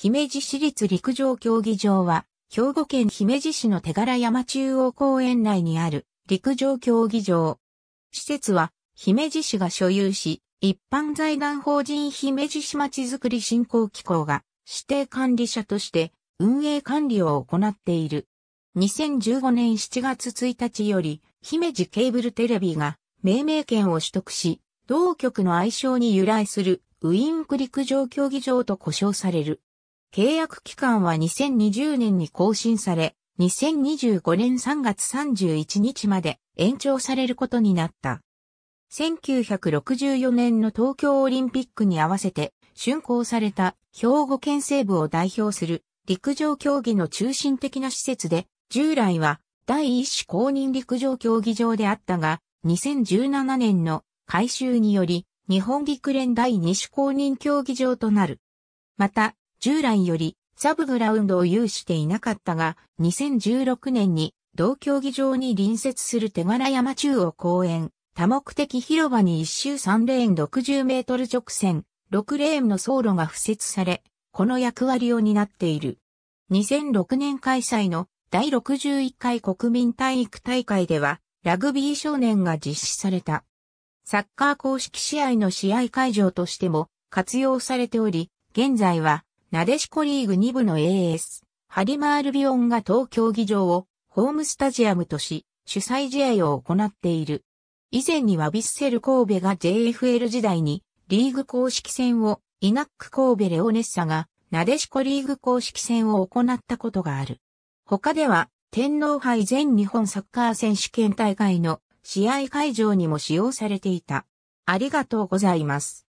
姫路市立陸上競技場は、兵庫県姫路市の手柄山中央公園内にある陸上競技場。施設は、姫路市が所有し、一般財団法人姫路市町づくり振興機構が指定管理者として運営管理を行っている。2015年7月1日より、姫路ケーブルテレビが命名権を取得し、同局の愛称に由来するウィンク陸上競技場と呼称される。契約期間は2020年に更新され、2025年3月31日まで延長されることになった。1964年の東京オリンピックに合わせて竣工された兵庫県西部を代表する陸上競技の中心的な施設で、従来は第一子公認陸上競技場であったが、2017年の改修により日本陸連第二子公認競技場となる。また、従来よりサブグラウンドを有していなかったが、2016年に同競技場に隣接する手柄山中央公園、多目的広場に一周3レーン60メートル直線、6レーンの走路が付設され、この役割を担っている。2006年開催の第61回国民体育大会では、ラグビー少年が実施された。サッカー公式試合の試合会場としても活用されており、現在はなでしこリーグ2部の AS、ハリマールビオンが東競技場をホームスタジアムとし、主催試合を行っている。以前にはビッセル神戸が JFL 時代にリーグ公式戦をイナック神戸レオネッサがなでしこリーグ公式戦を行ったことがある。他では天皇杯全日本サッカー選手権大会の試合会場にも使用されていた。ありがとうございます。